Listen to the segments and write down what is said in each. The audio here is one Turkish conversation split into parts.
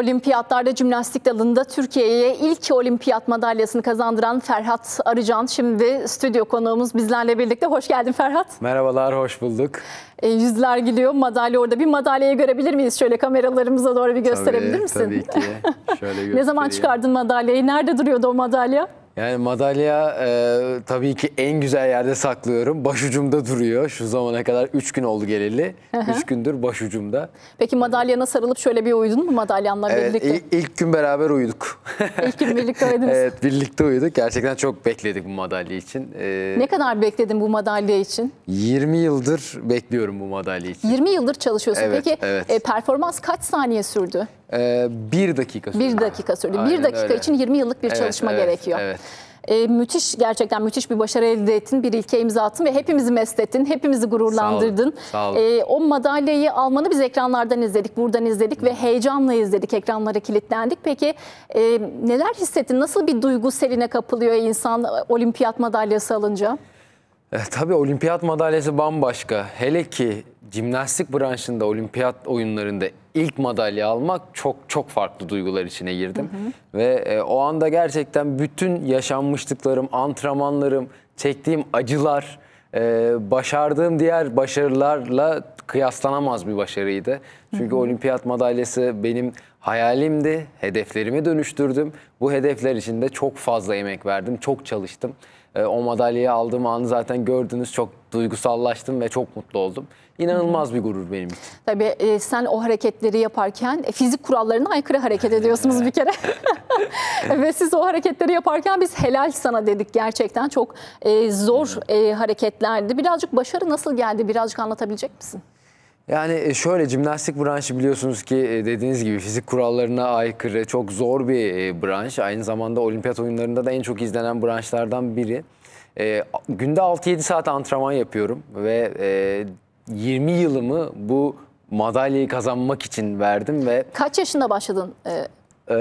Olimpiyatlarda jimnastik dalında Türkiye'ye ilk olimpiyat madalyasını kazandıran Ferhat Arıcan şimdi stüdyo konuğumuz bizlerle birlikte. Hoş geldin Ferhat. Merhabalar, hoş bulduk. E, yüzler gülüyor, madalya orada. Bir madalyayı görebilir miyiz? Şöyle kameralarımıza doğru bir gösterebilir tabii, misin? Tabii ki. Şöyle ne zaman çıkardın madalyayı? Nerede duruyordu o madalya? Yani madalya e, tabii ki en güzel yerde saklıyorum. Başucumda duruyor. Şu zamana kadar 3 gün oldu geleli. 3 gündür başucumda. Peki madalyana sarılıp şöyle bir uyudun mu madalyanla evet, birlikte? Evet ilk gün beraber uyuduk. İlk gün birlikte uyudunuz. evet birlikte uyuduk. Gerçekten çok bekledik bu madalya için. Ee, ne kadar bekledin bu madalya için? 20 yıldır bekliyorum bu madalya için. 20 yıldır çalışıyorsun. Evet, Peki evet. E, performans kaç saniye sürdü? e, bir dakika sürdü. Bir dakika sürdü. Aynen bir dakika öyle. için 20 yıllık bir evet, çalışma evet, gerekiyor. Evet. E, müthiş gerçekten müthiş bir başarı elde ettin. Bir ilke imza attın ve hepimizi mest ettin. Hepimizi gururlandırdın. Sağ olun, sağ olun. E, ee, o madalyayı almanı biz ekranlardan izledik. Buradan izledik ve heyecanla izledik. Ekranlara kilitlendik. Peki e, neler hissettin? Nasıl bir duygu seline kapılıyor insan olimpiyat madalyası alınca? E, tabii olimpiyat madalyası bambaşka. Hele ki jimnastik branşında olimpiyat oyunlarında ilk madalya almak çok çok farklı duygular içine girdim. Hı hı. Ve e, o anda gerçekten bütün yaşanmışlıklarım, antrenmanlarım, çektiğim acılar, e, başardığım diğer başarılarla kıyaslanamaz bir başarıydı. Çünkü hı hı. olimpiyat madalyası benim hayalimdi, hedeflerimi dönüştürdüm. Bu hedefler için de çok fazla emek verdim, çok çalıştım. E, o madalyayı aldığım anı zaten gördünüz, çok duygusallaştım ve çok mutlu oldum. İnanılmaz bir gurur benim için. Tabii e, sen o hareketleri yaparken e, fizik kurallarına aykırı hareket ediyorsunuz bir kere. Ve siz o hareketleri yaparken biz helal sana dedik gerçekten. Çok e, zor e, hareketlerdi. Birazcık başarı nasıl geldi birazcık anlatabilecek misin? Yani e, şöyle jimnastik branşı biliyorsunuz ki e, dediğiniz gibi fizik kurallarına aykırı çok zor bir e, branş. Aynı zamanda olimpiyat oyunlarında da en çok izlenen branşlardan biri. E, günde 6-7 saat antrenman yapıyorum ve e, 20 yılımı bu madalyayı kazanmak için verdim ve... Kaç yaşında başladın e, ee,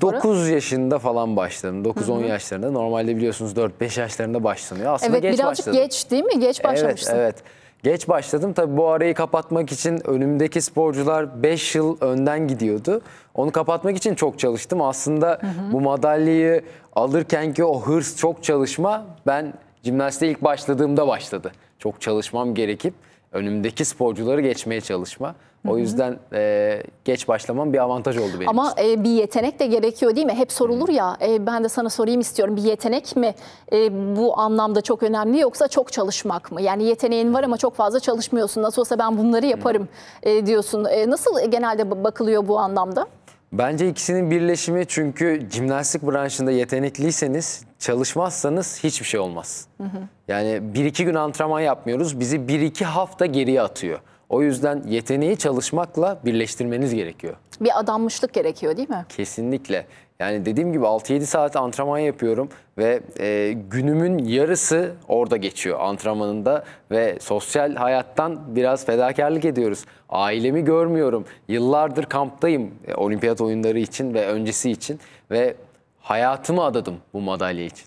9 yaşında falan başladım. 9-10 yaşlarında. Normalde biliyorsunuz 4-5 yaşlarında başlanıyor. Aslında evet, geç birazcık başladım. geç değil mi? Geç başlamışsın. Evet, evet. Geç başladım. Tabii bu arayı kapatmak için önümdeki sporcular 5 yıl önden gidiyordu. Onu kapatmak için çok çalıştım. Aslında hı hı. bu madalyayı alırken ki o hırs çok çalışma ben jimnastiğe ilk başladığımda başladı. Çok çalışmam gerekip önümdeki sporcuları geçmeye çalışma. O yüzden e, geç başlamam bir avantaj oldu benim Ama için. E, bir yetenek de gerekiyor değil mi? Hep sorulur ya e, ben de sana sorayım istiyorum. Bir yetenek mi e, bu anlamda çok önemli yoksa çok çalışmak mı? Yani yeteneğin var ama çok fazla çalışmıyorsun. Nasıl olsa ben bunları yaparım e, diyorsun. E, nasıl genelde bakılıyor bu anlamda? Bence ikisinin birleşimi çünkü jimnastik branşında yetenekliyseniz çalışmazsanız hiçbir şey olmaz. Hı hı. Yani bir iki gün antrenman yapmıyoruz bizi bir iki hafta geriye atıyor. O yüzden yeteneği çalışmakla birleştirmeniz gerekiyor. Bir adanmışlık gerekiyor değil mi? Kesinlikle. Yani dediğim gibi 6-7 saat antrenman yapıyorum ve e, günümün yarısı orada geçiyor antrenmanında ve sosyal hayattan biraz fedakarlık ediyoruz. Ailemi görmüyorum. Yıllardır kamptayım e, olimpiyat oyunları için ve öncesi için ve hayatımı adadım bu madalya için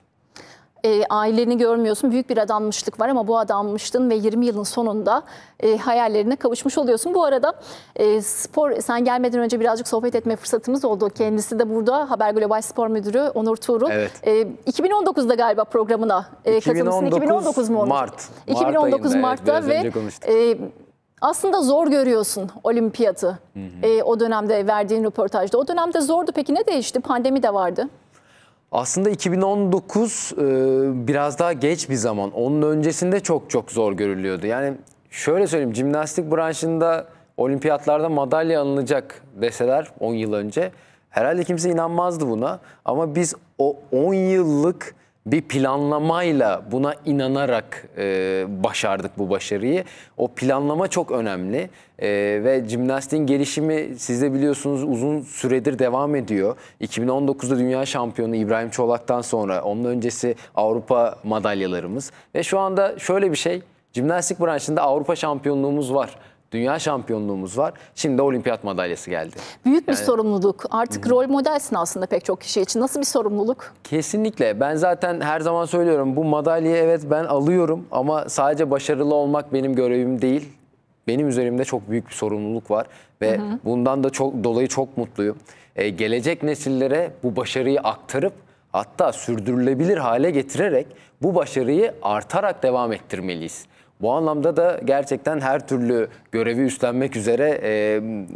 e, aileni görmüyorsun. Büyük bir adanmışlık var ama bu adanmışlığın ve 20 yılın sonunda e, hayallerine kavuşmuş oluyorsun. Bu arada e, spor sen gelmeden önce birazcık sohbet etme fırsatımız oldu. Kendisi de burada Haber Global Spor Müdürü Onur Tuğrul. Evet. E, 2019'da galiba programına e, 2019 katılmışsın. 2019 mu Mart. 2019 Mart Mart'ta evet, ve e, aslında zor görüyorsun olimpiyatı hı hı. E, o dönemde verdiğin röportajda. O dönemde zordu peki ne değişti? Pandemi de vardı. Aslında 2019 e, biraz daha geç bir zaman. Onun öncesinde çok çok zor görülüyordu. Yani şöyle söyleyeyim jimnastik branşında olimpiyatlarda madalya alınacak deseler 10 yıl önce herhalde kimse inanmazdı buna. Ama biz o 10 yıllık bir planlamayla buna inanarak e, başardık bu başarıyı. O planlama çok önemli e, ve jimnastiğin gelişimi siz de biliyorsunuz uzun süredir devam ediyor. 2019'da dünya şampiyonu İbrahim Çolak'tan sonra onun öncesi Avrupa madalyalarımız ve şu anda şöyle bir şey jimnastik branşında Avrupa şampiyonluğumuz var. Dünya şampiyonluğumuz var. Şimdi olimpiyat madalyası geldi. Büyük yani... bir sorumluluk. Artık rol modelsin aslında pek çok kişi için. Nasıl bir sorumluluk? Kesinlikle. Ben zaten her zaman söylüyorum bu madalyayı evet ben alıyorum ama sadece başarılı olmak benim görevim değil. Benim üzerimde çok büyük bir sorumluluk var ve hı hı. bundan da çok dolayı çok mutluyum. Ee, gelecek nesillere bu başarıyı aktarıp hatta sürdürülebilir hale getirerek bu başarıyı artarak devam ettirmeliyiz. Bu anlamda da gerçekten her türlü görevi üstlenmek üzere e,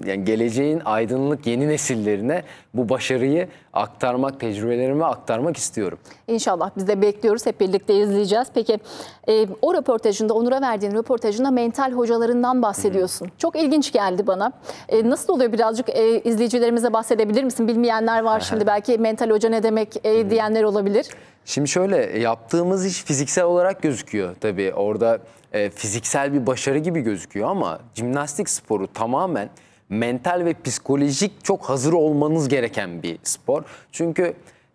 yani geleceğin aydınlık yeni nesillerine bu başarıyı aktarmak, tecrübelerimi aktarmak istiyorum. İnşallah biz de bekliyoruz. Hep birlikte izleyeceğiz. Peki e, o röportajında, Onur'a verdiğin röportajında mental hocalarından bahsediyorsun. Hı. Çok ilginç geldi bana. E, nasıl oluyor birazcık e, izleyicilerimize bahsedebilir misin? Bilmeyenler var şimdi belki mental hoca ne demek e, diyenler olabilir. Şimdi şöyle e, yaptığımız iş fiziksel olarak gözüküyor tabii. Orada e, fiziksel bir başarı gibi gözüküyor ama jimnastik sporu tamamen mental ve psikolojik çok hazır olmanız gereken bir spor. Çünkü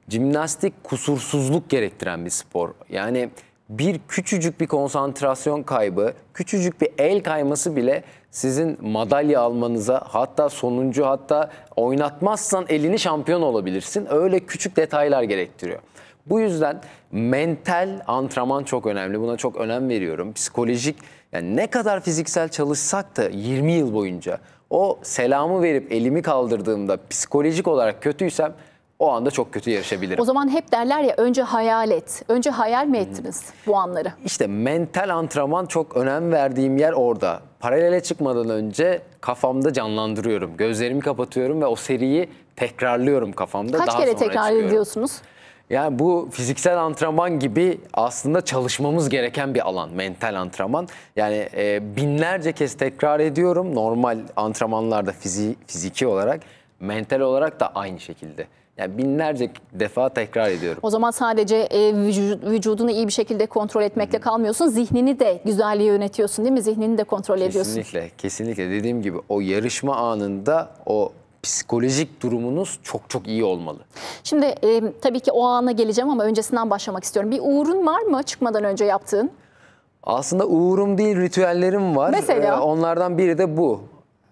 jimnastik kusursuzluk gerektiren bir spor. Yani bir küçücük bir konsantrasyon kaybı, küçücük bir el kayması bile sizin madalya almanıza hatta sonuncu hatta oynatmazsan elini şampiyon olabilirsin. Öyle küçük detaylar gerektiriyor. Bu yüzden mental antrenman çok önemli. Buna çok önem veriyorum. Psikolojik yani ne kadar fiziksel çalışsak da 20 yıl boyunca o selamı verip elimi kaldırdığımda psikolojik olarak kötüysem o anda çok kötü yarışabilirim. O zaman hep derler ya önce hayal et. Önce hayal mi hmm. ettiniz hmm. bu anları? İşte mental antrenman çok önem verdiğim yer orada. Paralele çıkmadan önce kafamda canlandırıyorum. Gözlerimi kapatıyorum ve o seriyi tekrarlıyorum kafamda. Kaç Daha kere tekrar ediyorsunuz? Yani bu fiziksel antrenman gibi aslında çalışmamız gereken bir alan mental antrenman. Yani e, binlerce kez tekrar ediyorum normal antrenmanlarda fizi, fiziki olarak mental olarak da aynı şekilde. Yani binlerce defa tekrar ediyorum. O zaman sadece e, vücudunu iyi bir şekilde kontrol etmekle Hı-hı. kalmıyorsun. Zihnini de güzelliği yönetiyorsun değil mi? Zihnini de kontrol kesinlikle, ediyorsun. Kesinlikle. Kesinlikle. Dediğim gibi o yarışma anında o psikolojik durumunuz çok çok iyi olmalı. Şimdi e, tabii ki o ana geleceğim ama öncesinden başlamak istiyorum. Bir uğurun var mı çıkmadan önce yaptığın? Aslında uğurum değil ritüellerim var. Mesela? Ee, onlardan biri de bu.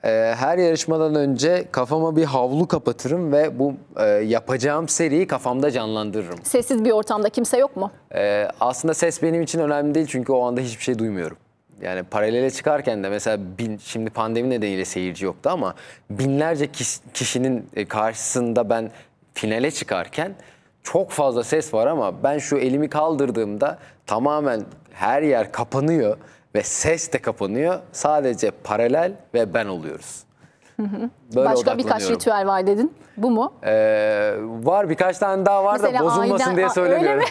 Ee, her yarışmadan önce kafama bir havlu kapatırım ve bu e, yapacağım seriyi kafamda canlandırırım. Sessiz bir ortamda kimse yok mu? Ee, aslında ses benim için önemli değil çünkü o anda hiçbir şey duymuyorum yani paralele çıkarken de mesela bin, şimdi pandemi nedeniyle seyirci yoktu ama binlerce kişinin e, karşısında ben finale çıkarken çok fazla ses var ama ben şu elimi kaldırdığımda tamamen her yer kapanıyor ve ses de kapanıyor. Sadece paralel ve ben oluyoruz. Hı hı. Böyle Başka birkaç ritüel var dedin. Bu mu? Ee, var birkaç tane daha var Mesela da bozulmasın ailen, diye söylemiyorum.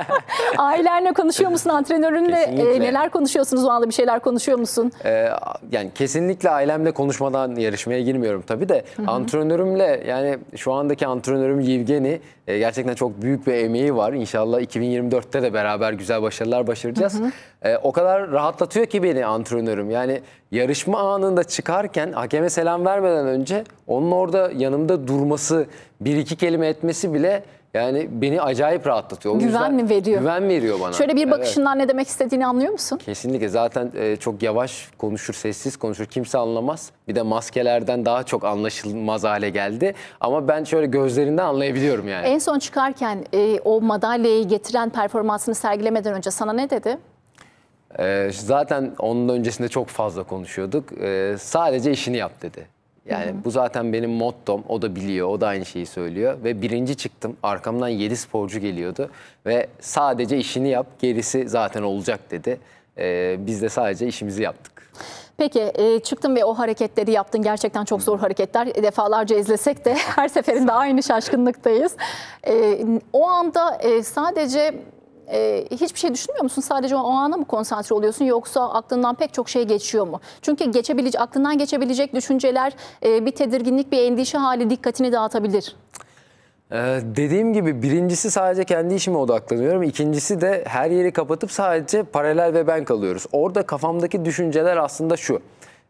Ailenle konuşuyor musun? Antrenörünle e, neler konuşuyorsunuz? O anda bir şeyler konuşuyor musun? Ee, yani kesinlikle ailemle konuşmadan yarışmaya girmiyorum tabii de. Hı-hı. Antrenörümle yani şu andaki antrenörüm Yevgeni e, gerçekten çok büyük bir emeği var. İnşallah 2024'te de beraber güzel başarılar başaracağız. Hı hı. E, o kadar rahatlatıyor ki beni antrenörüm. Yani yarışma anında çıkarken hakeme selam vermeden önce onun orada yanımda durması, bir iki kelime etmesi bile yani beni acayip rahatlatıyor. O güven mi veriyor? Güven veriyor bana. Şöyle bir bakışından evet. ne demek istediğini anlıyor musun? Kesinlikle. Zaten e, çok yavaş konuşur, sessiz konuşur. Kimse anlamaz. Bir de maskelerden daha çok anlaşılmaz hale geldi. Ama ben şöyle gözlerinden anlayabiliyorum yani. En son çıkarken e, o madalyayı getiren performansını sergilemeden önce sana ne dedi? E, zaten onun öncesinde çok fazla konuşuyorduk. E, sadece işini yap dedi. Yani bu zaten benim mottom. O da biliyor. O da aynı şeyi söylüyor. Ve birinci çıktım. Arkamdan yedi sporcu geliyordu. Ve sadece işini yap. Gerisi zaten olacak dedi. Ee, biz de sadece işimizi yaptık. Peki e, çıktın ve o hareketleri yaptın. Gerçekten çok zor hareketler. defalarca izlesek de her seferinde aynı şaşkınlıktayız. E, o anda e, sadece e, hiçbir şey düşünmüyor musun? Sadece o ana mı konsantre oluyorsun yoksa aklından pek çok şey geçiyor mu? Çünkü geçebilecek, aklından geçebilecek düşünceler e, bir tedirginlik, bir endişe hali dikkatini dağıtabilir. Ee, dediğim gibi birincisi sadece kendi işime odaklanıyorum. İkincisi de her yeri kapatıp sadece paralel ve ben kalıyoruz. Orada kafamdaki düşünceler aslında şu.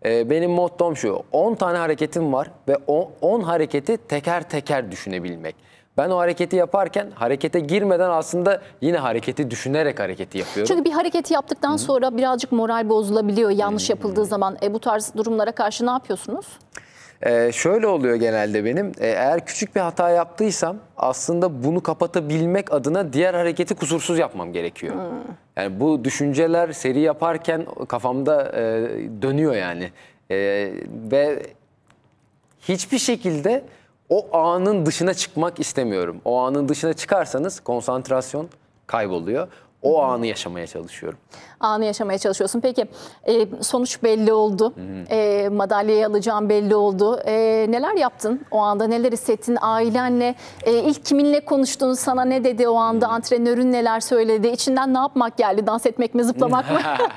Ee, benim mottom şu. 10 tane hareketim var ve 10 hareketi teker teker düşünebilmek. Ben o hareketi yaparken harekete girmeden aslında yine hareketi düşünerek hareketi yapıyorum. Çünkü bir hareketi yaptıktan Hı-hı. sonra birazcık moral bozulabiliyor yanlış Hı-hı. yapıldığı zaman. E, bu tarz durumlara karşı ne yapıyorsunuz? Ee, şöyle oluyor genelde benim. Ee, eğer küçük bir hata yaptıysam aslında bunu kapatabilmek adına diğer hareketi kusursuz yapmam gerekiyor. Hmm. Yani bu düşünceler seri yaparken kafamda e, dönüyor yani. E, ve hiçbir şekilde o anın dışına çıkmak istemiyorum. O anın dışına çıkarsanız konsantrasyon kayboluyor. O anı yaşamaya çalışıyorum. Anı yaşamaya çalışıyorsun. Peki e, sonuç belli oldu. Hı hı. E, madalyayı alacağım belli oldu. E, neler yaptın o anda? Neler hissettin? Ailenle e, ilk kiminle konuştun? Sana ne dedi o anda? Hı. Antrenörün neler söyledi? İçinden ne yapmak geldi? Dans etmek mi? Zıplamak mı?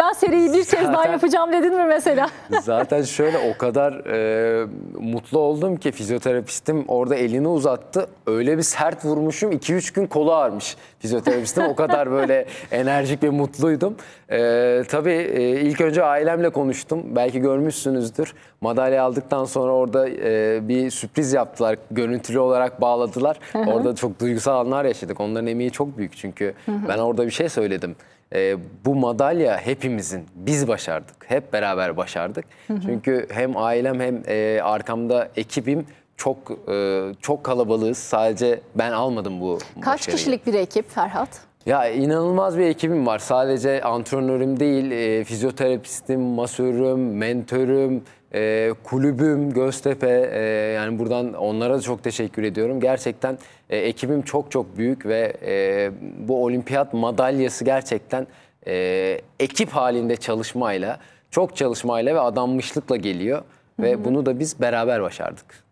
ben seriyi bir zaten, kez daha yapacağım dedin mi mesela? zaten şöyle o kadar e, mutlu oldum ki fizyoterapistim orada elini uzattı. Öyle bir sert vurmuşum 2-3 gün kolu ağrımış. Fizyoterapistim o kadar kadar böyle enerjik ve mutluydum. Ee, tabii e, ilk önce ailemle konuştum. Belki görmüşsünüzdür. Madalya aldıktan sonra orada e, bir sürpriz yaptılar. Görüntülü olarak bağladılar. Orada çok duygusal anlar yaşadık. Onların emeği çok büyük çünkü. Ben orada bir şey söyledim. E, bu madalya hepimizin. Biz başardık. Hep beraber başardık. Çünkü hem ailem hem e, arkamda ekibim çok e, çok kalabalığız. Sadece ben almadım bu Kaç başarıyı. kişilik bir ekip Ferhat? Ya inanılmaz bir ekibim var. Sadece antrenörüm değil, e, fizyoterapistim, masörüm, mentörüm, e, kulübüm Göztepe. E, yani buradan onlara da çok teşekkür ediyorum. Gerçekten e, ekibim çok çok büyük ve e, bu olimpiyat madalyası gerçekten e, ekip halinde çalışmayla, çok çalışmayla ve adanmışlıkla geliyor. Ve Hı -hı. bunu da biz beraber başardık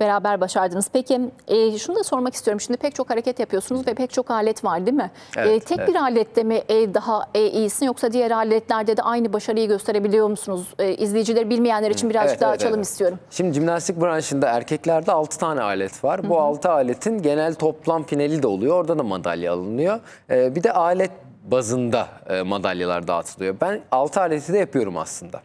beraber başardınız. Peki e, şunu da sormak istiyorum. Şimdi pek çok hareket yapıyorsunuz ve pek çok alet var değil mi? E, evet, e, tek evet. bir alette mi e, daha e, iyisin yoksa diğer aletlerde de aynı başarıyı gösterebiliyor musunuz? E, izleyicileri bilmeyenler için hmm. birazcık evet, daha evet, açalım evet. istiyorum. Şimdi jimnastik branşında erkeklerde 6 tane alet var. Bu 6 aletin genel toplam finali de oluyor. Orada da madalya alınıyor. E, bir de alet bazında e, madalyalar dağıtılıyor. Ben 6 aleti de yapıyorum aslında.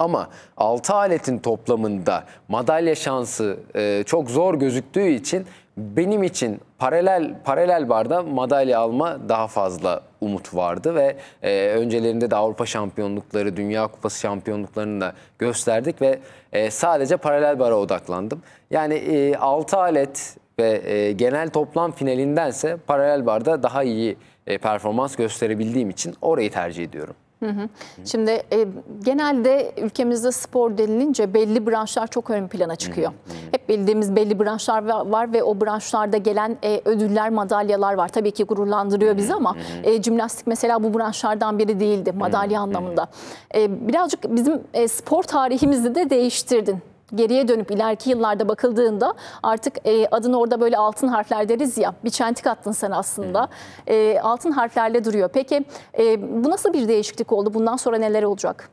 Ama 6 aletin toplamında madalya şansı e, çok zor gözüktüğü için benim için paralel paralel barda madalya alma daha fazla umut vardı ve e, öncelerinde de Avrupa şampiyonlukları, Dünya Kupası şampiyonluklarını da gösterdik ve e, sadece paralel bara odaklandım. Yani e, 6 alet ve e, genel toplam finalindense paralel barda daha iyi e, performans gösterebildiğim için orayı tercih ediyorum. Hı hı. Şimdi e, genelde ülkemizde spor denilince belli branşlar çok ön plana çıkıyor. Hı hı. Hep bildiğimiz belli branşlar var ve o branşlarda gelen e, ödüller, madalyalar var. Tabii ki gururlandırıyor bizi ama e, jimnastik mesela bu branşlardan biri değildi madalya hı hı. anlamında. E, birazcık bizim e, spor tarihimizi de değiştirdin geriye dönüp ileriki yıllarda bakıldığında artık e, adını orada böyle altın harfler deriz ya bir çentik attın sen aslında. E, altın harflerle duruyor. Peki e, bu nasıl bir değişiklik oldu? Bundan sonra neler olacak?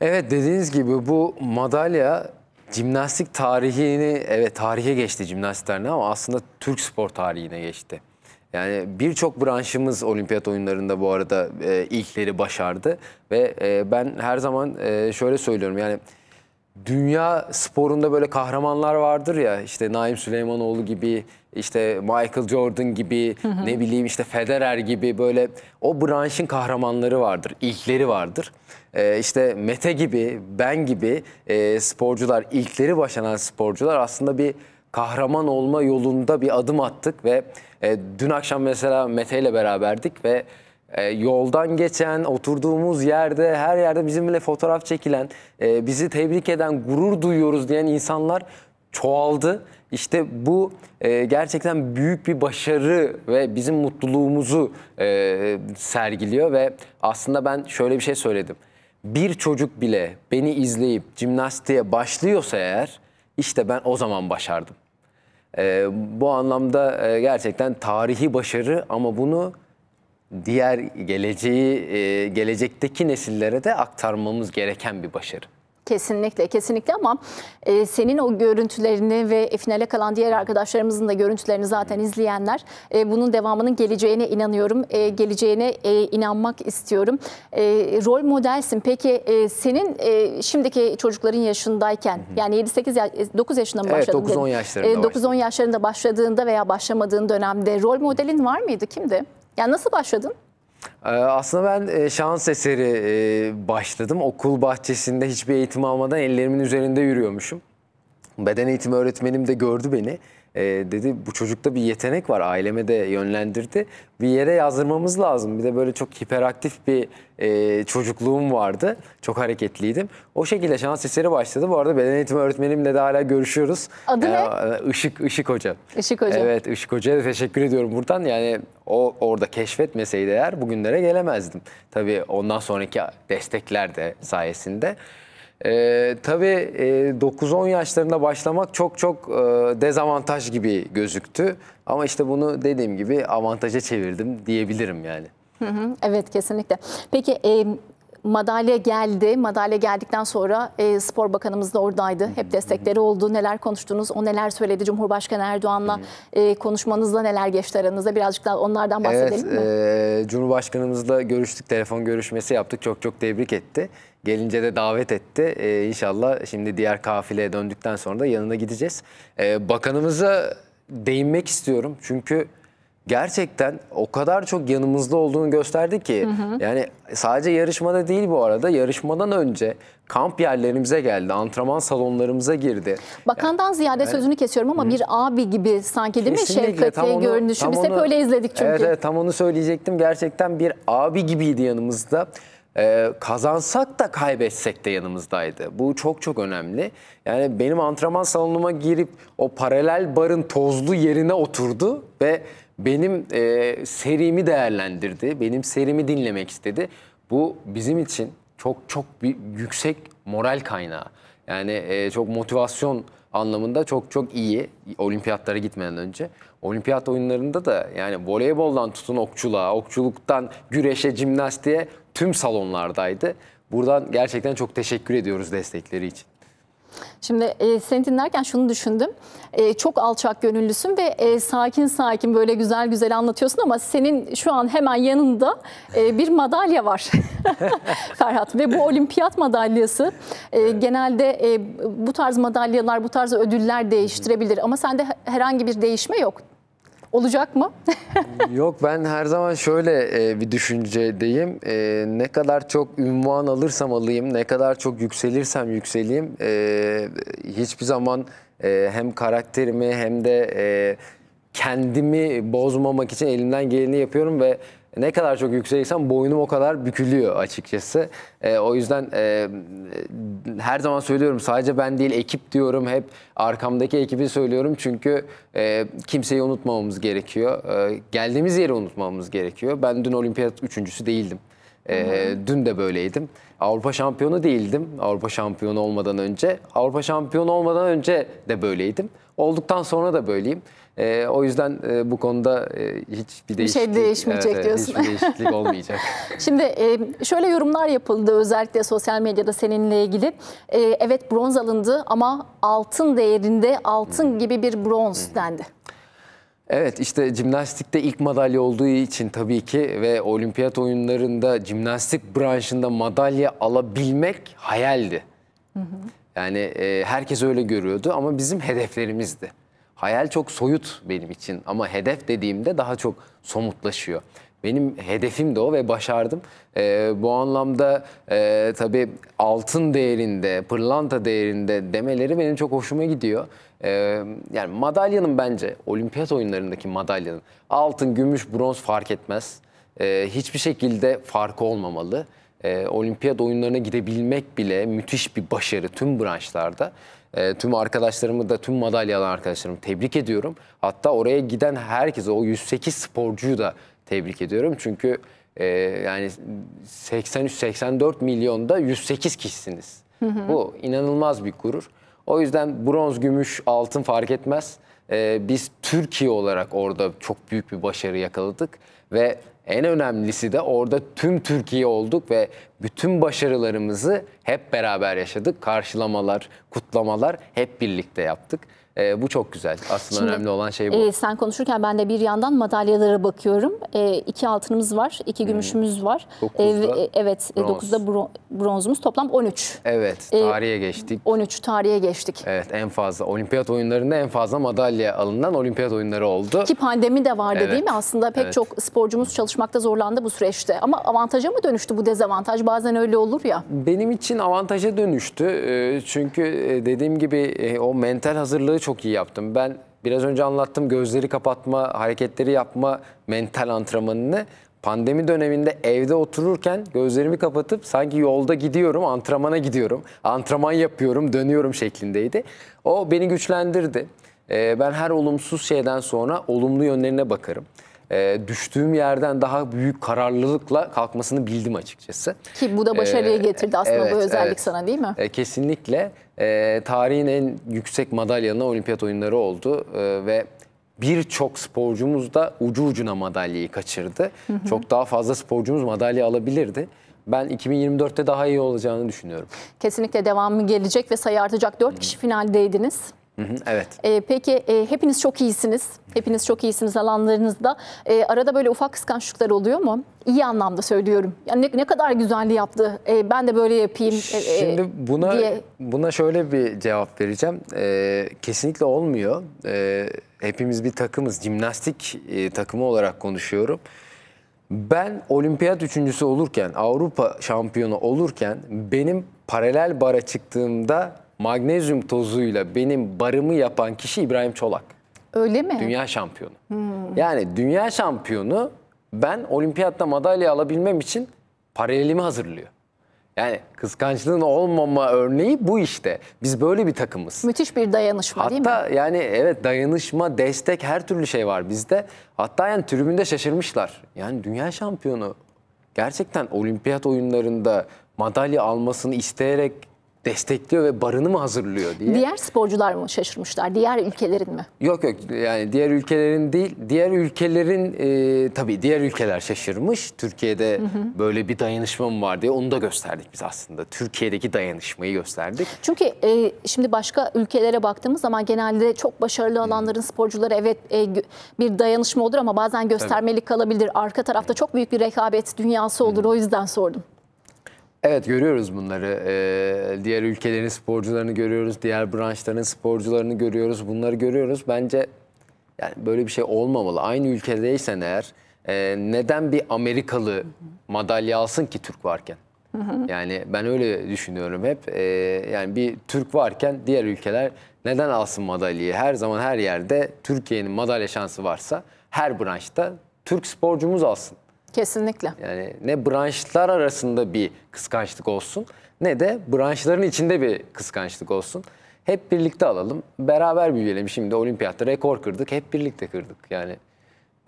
Evet dediğiniz gibi bu madalya jimnastik tarihini evet tarihe geçti jimnastik tarihine ama aslında Türk spor tarihine geçti. Yani birçok branşımız olimpiyat oyunlarında bu arada e, ilkleri başardı ve e, ben her zaman e, şöyle söylüyorum yani dünya sporunda böyle kahramanlar vardır ya işte Naim Süleymanoğlu gibi işte Michael Jordan gibi hı hı. ne bileyim işte Federer gibi böyle o branşın kahramanları vardır, ilkleri vardır. Ee, işte Mete gibi, ben gibi e, sporcular, ilkleri başaran sporcular aslında bir kahraman olma yolunda bir adım attık ve e, dün akşam mesela Mete ile beraberdik ve ee, yoldan geçen, oturduğumuz yerde, her yerde bizimle fotoğraf çekilen, e, bizi tebrik eden, gurur duyuyoruz diyen insanlar çoğaldı. İşte bu e, gerçekten büyük bir başarı ve bizim mutluluğumuzu e, sergiliyor ve aslında ben şöyle bir şey söyledim. Bir çocuk bile beni izleyip cimnastiğe başlıyorsa eğer işte ben o zaman başardım. E, bu anlamda e, gerçekten tarihi başarı ama bunu diğer geleceği e, gelecekteki nesillere de aktarmamız gereken bir başarı. Kesinlikle, kesinlikle ama e, senin o görüntülerini ve e, finale kalan diğer arkadaşlarımızın da görüntülerini zaten izleyenler e, bunun devamının geleceğine inanıyorum, e, geleceğine e, inanmak istiyorum. E, rol modelsin. Peki e, senin e, şimdiki çocukların yaşındayken, hı hı. yani 7-8 yaş, 9 yaşında mı başladın? Evet, 9-10 yaşlarında. E, 9-10 yaşlarında başladığında veya başlamadığın dönemde rol modelin var mıydı? Kimdi? Ya nasıl başladın? Ee, aslında ben e, şans eseri e, başladım. Okul bahçesinde hiçbir eğitim almadan ellerimin üzerinde yürüyormuşum. Beden eğitimi öğretmenim de gördü beni e, dedi bu çocukta bir yetenek var aileme de yönlendirdi. Bir yere yazdırmamız lazım. Bir de böyle çok hiperaktif bir e, çocukluğum vardı. Çok hareketliydim. O şekilde şans eseri başladı. Bu arada beden eğitimi öğretmenimle de hala görüşüyoruz. Adı ee, ne? Işık, Işık Hoca. Işık Hoca. Evet Işık Hoca'ya da teşekkür ediyorum buradan. Yani o orada keşfetmeseydi eğer bugünlere gelemezdim. Tabii ondan sonraki destekler de sayesinde. E, tabii e, 9-10 yaşlarında başlamak çok çok e, dezavantaj gibi gözüktü. Ama işte bunu dediğim gibi avantaja çevirdim diyebilirim yani. Hı hı, evet kesinlikle. Peki e, madalya geldi. Madalya geldikten sonra e, spor bakanımız da oradaydı. Hep destekleri oldu. Neler konuştunuz? O neler söyledi? Cumhurbaşkanı Erdoğan'la e, konuşmanızda neler geçti aranızda? Birazcık daha onlardan bahsedelim evet, mi? E, Cumhurbaşkanımızla görüştük. Telefon görüşmesi yaptık. Çok çok tebrik etti. Gelince de davet etti. Ee, inşallah şimdi diğer kafileye döndükten sonra da yanına gideceğiz. Ee, bakanımıza değinmek istiyorum. Çünkü gerçekten o kadar çok yanımızda olduğunu gösterdi ki. Hı hı. Yani sadece yarışmada değil bu arada yarışmadan önce kamp yerlerimize geldi, antrenman salonlarımıza girdi. Bakandan yani, ziyade yani, sözünü kesiyorum ama hı. bir abi gibi sanki değil mi Şevket Bey görünüşü? Biz hep öyle izledik çünkü. Evet, evet tam onu söyleyecektim. Gerçekten bir abi gibiydi yanımızda e, kazansak da kaybetsek de yanımızdaydı. Bu çok çok önemli. Yani benim antrenman salonuma girip o paralel barın tozlu yerine oturdu ve benim e, serimi değerlendirdi. Benim serimi dinlemek istedi. Bu bizim için çok çok bir yüksek moral kaynağı. Yani e, çok motivasyon anlamında çok çok iyi olimpiyatlara gitmeden önce. Olimpiyat oyunlarında da yani voleyboldan tutun okçuluğa, okçuluktan güreşe, jimnastiğe tüm salonlardaydı. Buradan gerçekten çok teşekkür ediyoruz destekleri için. Şimdi e, seni dinlerken şunu düşündüm. E, çok alçak gönüllüsün ve e, sakin sakin böyle güzel güzel anlatıyorsun ama senin şu an hemen yanında e, bir madalya var Ferhat. Ve bu olimpiyat madalyası e, evet. genelde e, bu tarz madalyalar, bu tarz ödüller değiştirebilir. Ama sende herhangi bir değişme yok olacak mı? Yok ben her zaman şöyle e, bir düşüncedeyim. E, ne kadar çok ünvan alırsam alayım, ne kadar çok yükselirsem yükseleyim e, hiçbir zaman e, hem karakterimi hem de e, kendimi bozmamak için elimden geleni yapıyorum ve ne kadar çok yükselirsem boynum o kadar bükülüyor açıkçası. E, o yüzden e, her zaman söylüyorum sadece ben değil ekip diyorum hep arkamdaki ekibi söylüyorum çünkü e, kimseyi unutmamamız gerekiyor. E, geldiğimiz yeri unutmamamız gerekiyor. Ben dün olimpiyat üçüncüsü değildim. E, dün de böyleydim. Avrupa şampiyonu değildim. Avrupa şampiyonu olmadan önce. Avrupa şampiyonu olmadan önce de böyleydim. Olduktan sonra da böyleyim. E, o yüzden e, bu konuda e, hiçbir şey değişiklik, şey değişmeyecek evet, diyorsun. Hiçbir değişiklik olmayacak. Şimdi e, şöyle yorumlar yapıldı özellikle sosyal medyada seninle ilgili. E, evet bronz alındı ama altın değerinde altın hmm. gibi bir bronz hmm. dendi. Evet işte jimnastikte ilk madalya olduğu için tabii ki ve olimpiyat oyunlarında jimnastik branşında madalya alabilmek hayaldi. Hı hı. Yani e, herkes öyle görüyordu ama bizim hedeflerimizdi hayal çok soyut benim için ama hedef dediğimde daha çok somutlaşıyor. Benim hedefim de o ve başardım. Ee, bu anlamda e, tabii altın değerinde, pırlanta değerinde demeleri benim çok hoşuma gidiyor. Ee, yani madalyanın bence, olimpiyat oyunlarındaki madalyanın altın, gümüş, bronz fark etmez. Ee, hiçbir şekilde farkı olmamalı. Ee, olimpiyat oyunlarına gidebilmek bile müthiş bir başarı tüm branşlarda. E, tüm arkadaşlarımı da tüm madalyalı arkadaşlarımı tebrik ediyorum. Hatta oraya giden herkese o 108 sporcuyu da tebrik ediyorum. Çünkü e, yani 83-84 milyonda 108 kişisiniz. Hı hı. Bu inanılmaz bir gurur. O yüzden bronz, gümüş, altın fark etmez. E, biz Türkiye olarak orada çok büyük bir başarı yakaladık ve en önemlisi de orada tüm Türkiye olduk ve bütün başarılarımızı hep beraber yaşadık. Karşılamalar, kutlamalar hep birlikte yaptık. E, bu çok güzel. Aslında Şimdi, önemli olan şey bu. E, sen konuşurken ben de bir yandan madalyalara bakıyorum. E, iki altınımız var, iki hmm. gümüşümüz var. Dokuzda e, e evet, e, bronz. dokuzda bronzumuz. Toplam 13. Evet, e, tarihe e, geçtik. 13 tarihe geçtik. Evet, en fazla. Olimpiyat oyunlarında en fazla madalya alınan olimpiyat oyunları oldu. Ki pandemi de vardı evet. değil mi? Aslında pek evet. çok sporcumuz çalışmakta zorlandı bu süreçte. Ama avantaja mı dönüştü bu dezavantaj? Bazen öyle olur ya. Benim için avantaja dönüştü. Ee, çünkü dediğim gibi o mental hazırlığı çok iyi yaptım. Ben biraz önce anlattım gözleri kapatma, hareketleri yapma mental antrenmanını. Pandemi döneminde evde otururken gözlerimi kapatıp sanki yolda gidiyorum, antrenmana gidiyorum. Antrenman yapıyorum, dönüyorum şeklindeydi. O beni güçlendirdi. Ee, ben her olumsuz şeyden sonra olumlu yönlerine bakarım e, düştüğüm yerden daha büyük kararlılıkla kalkmasını bildim açıkçası. Ki bu da başarıya ee, getirdi aslında evet, bu özellik evet. sana değil mi? E, kesinlikle. E, tarihin en yüksek madalyanı olimpiyat oyunları oldu e, ve birçok sporcumuz da ucu ucuna madalyayı kaçırdı. Hı hı. Çok daha fazla sporcumuz madalya alabilirdi ben 2024'te daha iyi olacağını düşünüyorum. Kesinlikle devamı gelecek ve sayı artacak. 4 kişi finaldeydiniz evet. E, peki e, hepiniz çok iyisiniz. Hepiniz çok iyisiniz alanlarınızda. E, arada böyle ufak kıskançlıklar oluyor mu? İyi anlamda söylüyorum. Yani ne, ne kadar güzelli yaptı. E, ben de böyle yapayım. E, e, Şimdi buna diye. buna şöyle bir cevap vereceğim. E, kesinlikle olmuyor. E, hepimiz bir takımız. Jimnastik e, takımı olarak konuşuyorum. Ben olimpiyat üçüncüsü olurken, Avrupa şampiyonu olurken benim paralel bara çıktığımda magnezyum tozuyla benim barımı yapan kişi İbrahim Çolak. Öyle mi? Dünya şampiyonu. Hmm. Yani dünya şampiyonu ben olimpiyatta madalya alabilmem için paralelimi hazırlıyor. Yani kıskançlığın olmama örneği bu işte. Biz böyle bir takımız. Müthiş bir dayanışma Hatta değil mi? Hatta yani evet dayanışma, destek her türlü şey var bizde. Hatta yani tribünde şaşırmışlar. Yani dünya şampiyonu gerçekten olimpiyat oyunlarında madalya almasını isteyerek destekliyor ve barını mı hazırlıyor diye. Diğer sporcular mı şaşırmışlar? Diğer ülkelerin mi? Yok yok yani diğer ülkelerin değil. Diğer ülkelerin e, tabii diğer ülkeler şaşırmış. Türkiye'de hı hı. böyle bir dayanışma mı var diye onu da gösterdik biz aslında. Türkiye'deki dayanışmayı gösterdik. Çünkü e, şimdi başka ülkelere baktığımız zaman genelde çok başarılı olanların sporcuları evet e, bir dayanışma olur ama bazen göstermelik tabii. kalabilir. Arka tarafta çok büyük bir rekabet dünyası olur. Hı. O yüzden sordum. Evet görüyoruz bunları. Ee, diğer ülkelerin sporcularını görüyoruz, diğer branşların sporcularını görüyoruz. Bunları görüyoruz. Bence yani böyle bir şey olmamalı. Aynı ülkedeysen eğer e, neden bir Amerikalı madalya alsın ki Türk varken? Yani ben öyle düşünüyorum hep. Ee, yani bir Türk varken diğer ülkeler neden alsın madalyayı? Her zaman her yerde Türkiye'nin madalya şansı varsa her branşta Türk sporcumuz alsın. Kesinlikle. Yani ne branşlar arasında bir kıskançlık olsun ne de branşların içinde bir kıskançlık olsun. Hep birlikte alalım, beraber büyüyelim. Şimdi olimpiyatta rekor kırdık, hep birlikte kırdık. Yani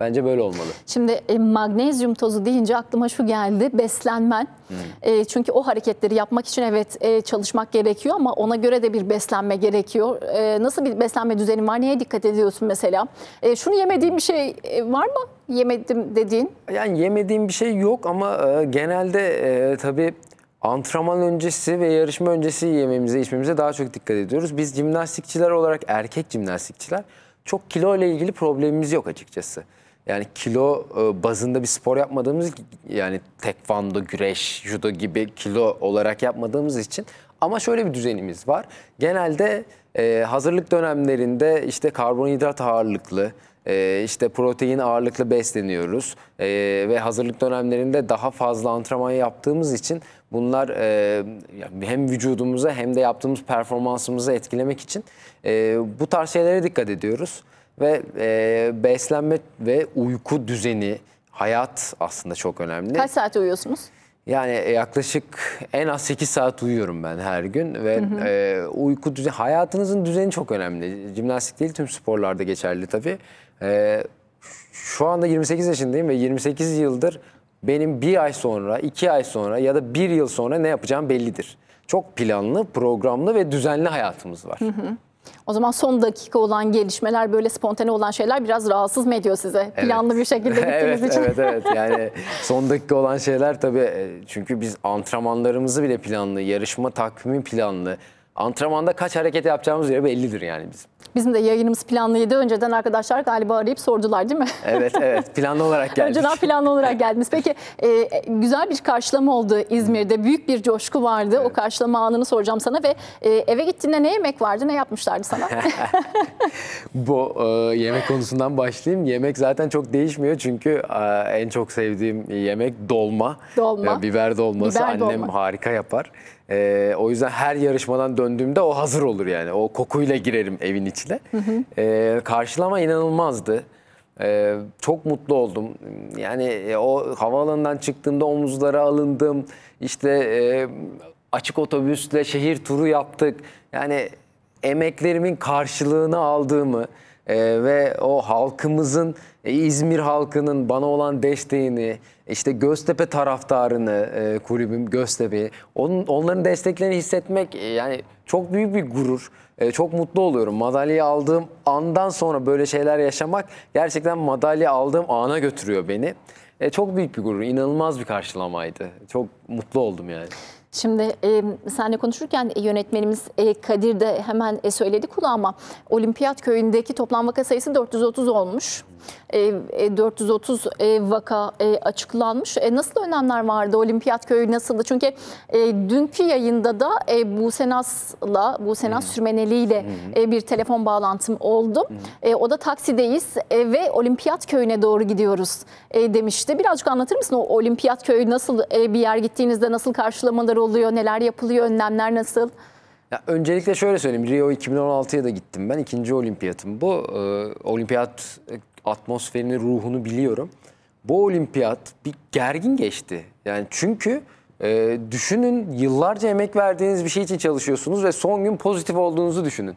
Bence böyle olmalı. Şimdi e, magnezyum tozu deyince aklıma şu geldi. Beslenmen. Hmm. E, çünkü o hareketleri yapmak için evet e, çalışmak gerekiyor ama ona göre de bir beslenme gerekiyor. E, nasıl bir beslenme düzenin var? Neye dikkat ediyorsun mesela? E, şunu yemediğim bir şey e, var mı? Yemedim dediğin? Yani yemediğim bir şey yok ama e, genelde e, tabii antrenman öncesi ve yarışma öncesi yememize içmemize daha çok dikkat ediyoruz. Biz jimnastikçiler olarak erkek jimnastikçiler çok kilo ile ilgili problemimiz yok açıkçası. Yani kilo e, bazında bir spor yapmadığımız yani tekvando, güreş, judo gibi kilo olarak yapmadığımız için ama şöyle bir düzenimiz var. Genelde e, hazırlık dönemlerinde işte karbonhidrat ağırlıklı, e, işte protein ağırlıklı besleniyoruz. E, ve hazırlık dönemlerinde daha fazla antrenman yaptığımız için bunlar e, hem vücudumuza hem de yaptığımız performansımızı etkilemek için e, bu tarz şeylere dikkat ediyoruz. Ve e, beslenme ve uyku düzeni, hayat aslında çok önemli. Kaç saat uyuyorsunuz? Yani yaklaşık en az 8 saat uyuyorum ben her gün ve hı hı. E, uyku düzeni, hayatınızın düzeni çok önemli. Jimnastik değil tüm sporlarda geçerli tabii. E, şu anda 28 yaşındayım ve 28 yıldır benim bir ay sonra, iki ay sonra ya da bir yıl sonra ne yapacağım bellidir. Çok planlı, programlı ve düzenli hayatımız var. Hı hı. O zaman son dakika olan gelişmeler böyle spontane olan şeyler biraz rahatsız mı ediyor size? Evet. Planlı bir şekilde gittiğiniz evet, için. Evet evet yani son dakika olan şeyler tabii e, çünkü biz antrenmanlarımızı bile planlı, yarışma takvimi planlı. Antrenmanda kaç hareket yapacağımız yere bellidir yani bizim. Bizim de yayınımız planlıydı. Önceden arkadaşlar galiba arayıp sordular değil mi? Evet evet planlı olarak geldik. Önceden planlı olarak geldiniz. Peki e, güzel bir karşılama oldu İzmir'de. Büyük bir coşku vardı. Evet. O karşılama anını soracağım sana ve e, eve gittiğinde ne yemek vardı? Ne yapmışlardı sana? Bu e, yemek konusundan başlayayım. Yemek zaten çok değişmiyor çünkü e, en çok sevdiğim yemek dolma. Dolma. E, biber dolması biber annem dolma. harika yapar. E, o yüzden her yarışmadan döndüğümde o hazır olur yani. O kokuyla girerim evin Beach'le. E, ee, karşılama inanılmazdı. Ee, çok mutlu oldum. Yani e, o havaalanından çıktığımda omuzlara alındım. İşte e, açık otobüsle şehir turu yaptık. Yani emeklerimin karşılığını aldığımı e, ve o halkımızın e, İzmir halkının bana olan desteğini, işte Göztepe taraftarını, e, kulübüm Göztepe'yi, onun, onların desteklerini hissetmek e, yani çok büyük bir gurur. çok mutlu oluyorum. Madalyayı aldığım andan sonra böyle şeyler yaşamak gerçekten madalya aldığım ana götürüyor beni. çok büyük bir gurur, inanılmaz bir karşılamaydı. Çok mutlu oldum yani. Şimdi e, senle konuşurken yönetmenimiz e, Kadir de hemen e, söyledi kulağıma. Olimpiyat köyündeki toplam vaka sayısı 430 olmuş. E, 430 e, e, vaka e, açıklanmış. E, nasıl önlemler vardı? Olimpiyat köyü nasıldı? Çünkü e, dünkü yayında da e, Buse Nas'la, Buse Nas hmm. Sürmeneli ile hmm. e, bir telefon bağlantım oldu. Hmm. E, o da taksideyiz e, ve Olimpiyat köyüne doğru gidiyoruz e, demişti. Birazcık anlatır mısın o Olimpiyat köyü nasıl e, bir yer gittiğinizde nasıl karşılamalar oluyor? Neler yapılıyor? Önlemler nasıl? Ya öncelikle şöyle söyleyeyim. Rio 2016'ya da gittim ben. ikinci olimpiyatım bu. Ee, olimpiyat atmosferini, ruhunu biliyorum. Bu olimpiyat bir gergin geçti. Yani çünkü e, düşünün yıllarca emek verdiğiniz bir şey için çalışıyorsunuz ve son gün pozitif olduğunuzu düşünün.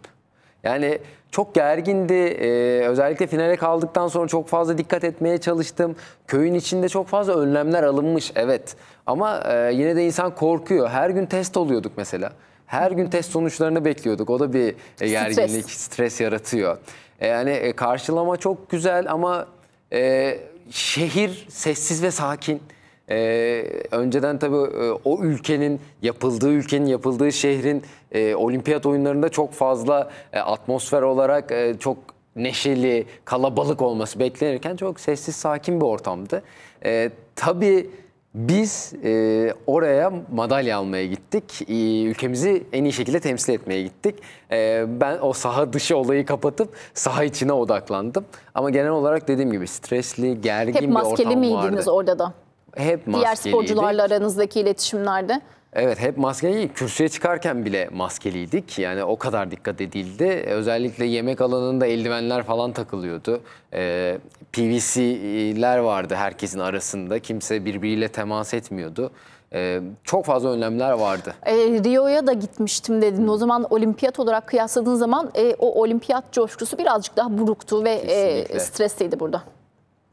Yani çok gergindi. Ee, özellikle finale kaldıktan sonra çok fazla dikkat etmeye çalıştım. Köyün içinde çok fazla önlemler alınmış evet. Ama e, yine de insan korkuyor. Her gün test oluyorduk mesela. Her gün test sonuçlarını bekliyorduk. O da bir e, gerginlik, stres, stres yaratıyor. E, yani e, karşılama çok güzel ama e, şehir sessiz ve sakin. Ee, önceden tabii e, o ülkenin yapıldığı ülkenin yapıldığı şehrin e, olimpiyat oyunlarında çok fazla e, atmosfer olarak e, çok neşeli, kalabalık olması beklenirken çok sessiz, sakin bir ortamdı. E, tabii biz e, oraya madalya almaya gittik. E, ülkemizi en iyi şekilde temsil etmeye gittik. E, ben o saha dışı olayı kapatıp saha içine odaklandım. Ama genel olarak dediğim gibi stresli, gergin Hep bir ortam vardı. Hep maskeli miydiniz orada da? Hep maskeliydik. Diğer sporcularla aranızdaki iletişimlerde? Evet hep maskeli kürsüye çıkarken bile maskeliydik. Yani o kadar dikkat edildi. Özellikle yemek alanında eldivenler falan takılıyordu. Ee, PVC'ler vardı herkesin arasında. Kimse birbiriyle temas etmiyordu. Ee, çok fazla önlemler vardı. E, Rio'ya da gitmiştim dedin. O zaman olimpiyat olarak kıyasladığın zaman e, o olimpiyat coşkusu birazcık daha buruktu ve e, stresliydi burada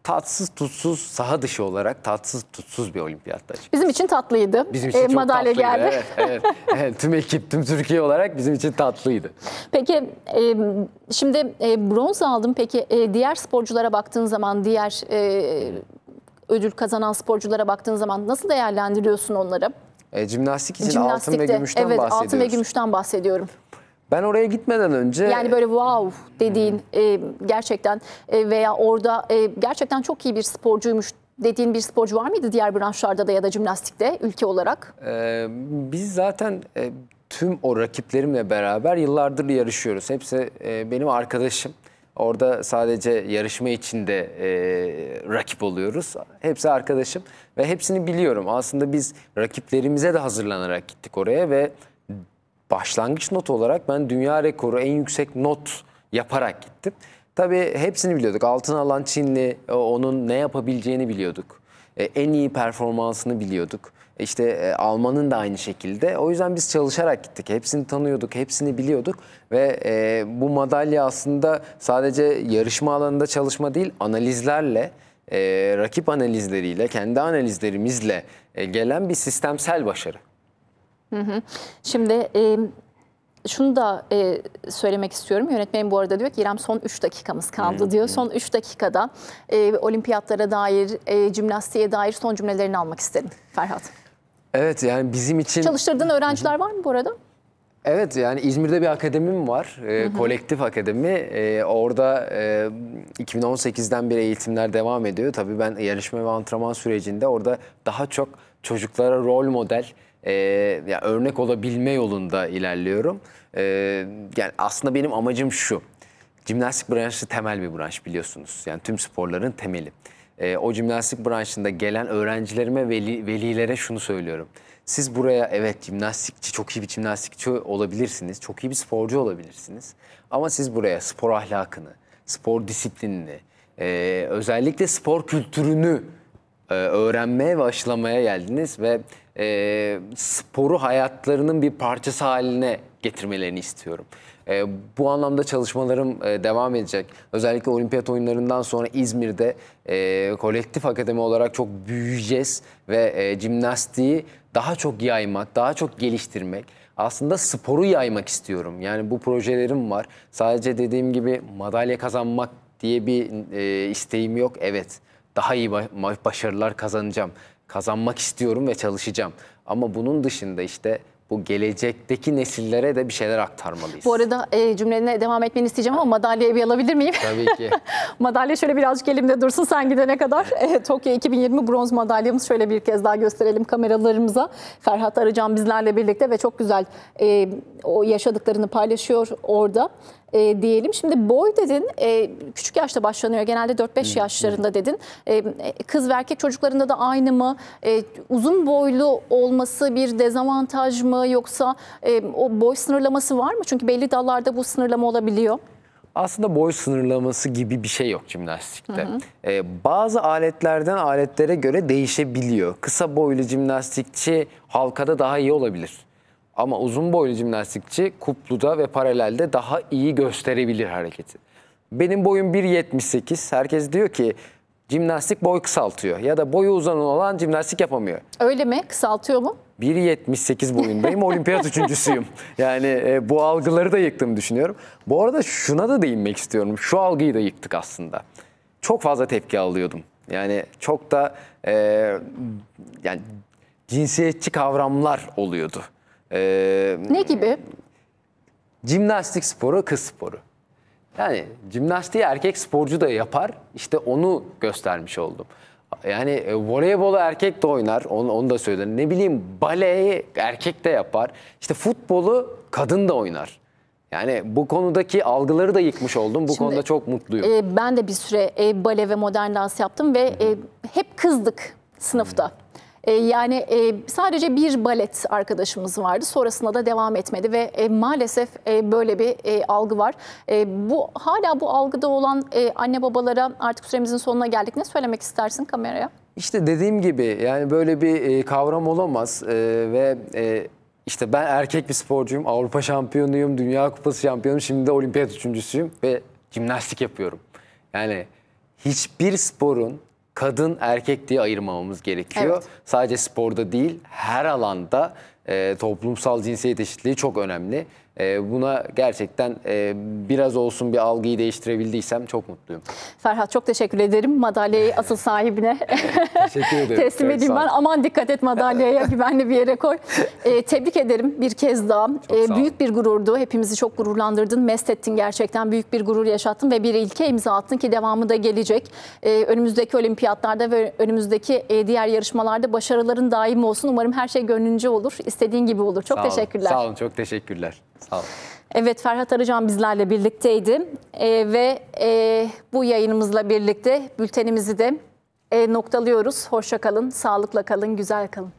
tatsız tutsuz saha dışı olarak tatsız tutsuz bir olimpiyatlar. Bizim için tatlıydı. Bizim için e, çok madalya tatlıydı. geldi. Evet, evet, evet. Tüm ekip, tüm Türkiye olarak bizim için tatlıydı. Peki e, şimdi e, bronz aldım. Peki e, diğer sporculara baktığın zaman, diğer e, ödül kazanan sporculara baktığın zaman nasıl değerlendiriyorsun onları? E, jimnastik için altın ve gümüşten evet, bahsediyoruz. Evet altın ve gümüşten bahsediyorum. Ben oraya gitmeden önce... Yani böyle wow dediğin e, gerçekten e, veya orada e, gerçekten çok iyi bir sporcuymuş dediğin bir sporcu var mıydı diğer branşlarda da ya da jimnastikte ülke olarak? Ee, biz zaten e, tüm o rakiplerimle beraber yıllardır yarışıyoruz. Hepsi e, benim arkadaşım. Orada sadece yarışma içinde e, rakip oluyoruz. Hepsi arkadaşım ve hepsini biliyorum. Aslında biz rakiplerimize de hazırlanarak gittik oraya ve başlangıç not olarak ben dünya rekoru en yüksek not yaparak gittim. Tabii hepsini biliyorduk. Altın alan Çinli e, onun ne yapabileceğini biliyorduk. E, en iyi performansını biliyorduk. E, işte Alman'ın da aynı şekilde. O yüzden biz çalışarak gittik. Hepsini tanıyorduk, hepsini biliyorduk. Ve e, bu madalya aslında sadece yarışma alanında çalışma değil, analizlerle, e, rakip analizleriyle, kendi analizlerimizle e, gelen bir sistemsel başarı. Hı hı. Şimdi e, şunu da e, söylemek istiyorum. Yönetmenim bu arada diyor ki İrem son 3 dakikamız kaldı evet, diyor. Evet. Son 3 dakikada e, olimpiyatlara dair, e, cimnastiğe dair son cümlelerini almak isterim Ferhat. Evet yani bizim için... Çalıştırdığın öğrenciler var mı bu arada? Evet yani İzmir'de bir akademim var. E, Kolektif Akademi. E, orada e, 2018'den beri eğitimler devam ediyor. Tabii ben yarışma ve antrenman sürecinde orada daha çok çocuklara rol model, e, ya örnek olabilme yolunda ilerliyorum. E, yani aslında benim amacım şu. Cimnastik branşı temel bir branş biliyorsunuz. Yani tüm sporların temeli. E, o cimnastik branşında gelen öğrencilerime, veli, velilere şunu söylüyorum. Siz buraya evet jimnastikçi, çok iyi bir jimnastikçi olabilirsiniz. Çok iyi bir sporcu olabilirsiniz. Ama siz buraya spor ahlakını, spor disiplinini, e, özellikle spor kültürünü e, öğrenmeye ve aşılamaya geldiniz. Ve e, sporu hayatlarının bir parçası haline getirmelerini istiyorum. E, bu anlamda çalışmalarım e, devam edecek. Özellikle olimpiyat oyunlarından sonra İzmir'de e, kolektif akademi olarak çok büyüyeceğiz ve e, jimnastiği daha çok yaymak, daha çok geliştirmek. Aslında sporu yaymak istiyorum. Yani bu projelerim var. Sadece dediğim gibi madalya kazanmak diye bir e, isteğim yok. Evet, daha iyi başarılar kazanacağım. Kazanmak istiyorum ve çalışacağım. Ama bunun dışında işte bu gelecekteki nesillere de bir şeyler aktarmalıyız. Bu arada e, cümlene devam etmeni isteyeceğim ama madalyayı bir alabilir miyim? Tabii ki. madalya şöyle birazcık elimde dursun sen gidene kadar. E, Tokyo 2020 bronz madalyamız şöyle bir kez daha gösterelim kameralarımıza. Ferhat Arıcan bizlerle birlikte ve çok güzel e, o yaşadıklarını paylaşıyor orada e, diyelim. Şimdi boy dedin e, küçük yaşta başlanıyor genelde 4-5 yaşlarında dedin. E, kız ve erkek çocuklarında da aynı mı? E, uzun boylu olması bir dezavantaj mı yoksa e, o boy sınırlaması var mı? Çünkü belli dallarda bu sınırlama olabiliyor. Aslında boy sınırlaması gibi bir şey yok jimnastikte. Hı hı. Ee, bazı aletlerden aletlere göre değişebiliyor. Kısa boylu jimnastikçi halkada daha iyi olabilir. Ama uzun boylu jimnastikçi kupluda ve paralelde daha iyi gösterebilir hareketi. Benim boyum 1.78. Herkes diyor ki jimnastik boy kısaltıyor ya da boyu uzun olan jimnastik yapamıyor. Öyle mi? Kısaltıyor mu? 1.78 boyundayım, olimpiyat üçüncüsüyüm. Yani e, bu algıları da yıktım düşünüyorum. Bu arada şuna da değinmek istiyorum. Şu algıyı da yıktık aslında. Çok fazla tepki alıyordum. Yani çok da e, yani cinsiyetçi kavramlar oluyordu. Ee, ne gibi? Cimnastik sporu, kız sporu. Yani cimnastiği erkek sporcu da yapar. İşte onu göstermiş oldum. Yani e, voleybolu erkek de oynar. Onu, onu da söyledim. Ne bileyim baleyi erkek de yapar. İşte futbolu kadın da oynar. Yani bu konudaki algıları da yıkmış oldum. Bu Şimdi, konuda çok mutluyum. E, ben de bir süre e, bale ve modern dans yaptım ve e, hep kızdık sınıfta. Hı. Ee, yani e, sadece bir balet arkadaşımız vardı. Sonrasında da devam etmedi ve e, maalesef e, böyle bir algı var. bu hala bu algıda olan anne babalara artık süremizin sonuna geldik. Ne söylemek istersin kameraya? İşte dediğim gibi yani böyle bir kavram olamaz ve e, işte ben erkek bir sporcuyum, Avrupa şampiyonuyum, Dünya Kupası şampiyonuyum, şimdi de olimpiyat üçüncüsüyüm ve jimnastik yapıyorum. Yani hiçbir sporun kadın erkek diye ayırmamamız gerekiyor. Evet. Sadece sporda değil her alanda e, toplumsal cinsiyet eşitliği çok önemli. Ee, buna gerçekten e, biraz olsun bir algıyı değiştirebildiysem çok mutluyum. Ferhat çok teşekkür ederim madalyayı asıl sahibine teslim çok edeyim ben. Aman dikkat et madalyaya güvenli bir yere koy. Ee, tebrik ederim bir kez daha. Ee, büyük bir gururdu. Hepimizi çok gururlandırdın. Mest ettin gerçekten. Büyük bir gurur yaşattın ve bir ilke imza attın ki devamı da gelecek. önümüzdeki olimpiyatlarda ve önümüzdeki e, diğer yarışmalarda başarıların daim olsun. Umarım her şey gönlünce olur. İstediğin gibi olur. Çok Sağ teşekkürler. Sağ olun. Çok teşekkürler. Sağ olun. Evet Ferhat Arıcan bizlerle birlikteydi e, ve e, bu yayınımızla birlikte bültenimizi de e, noktalıyoruz. Hoşça kalın, sağlıkla kalın, güzel kalın.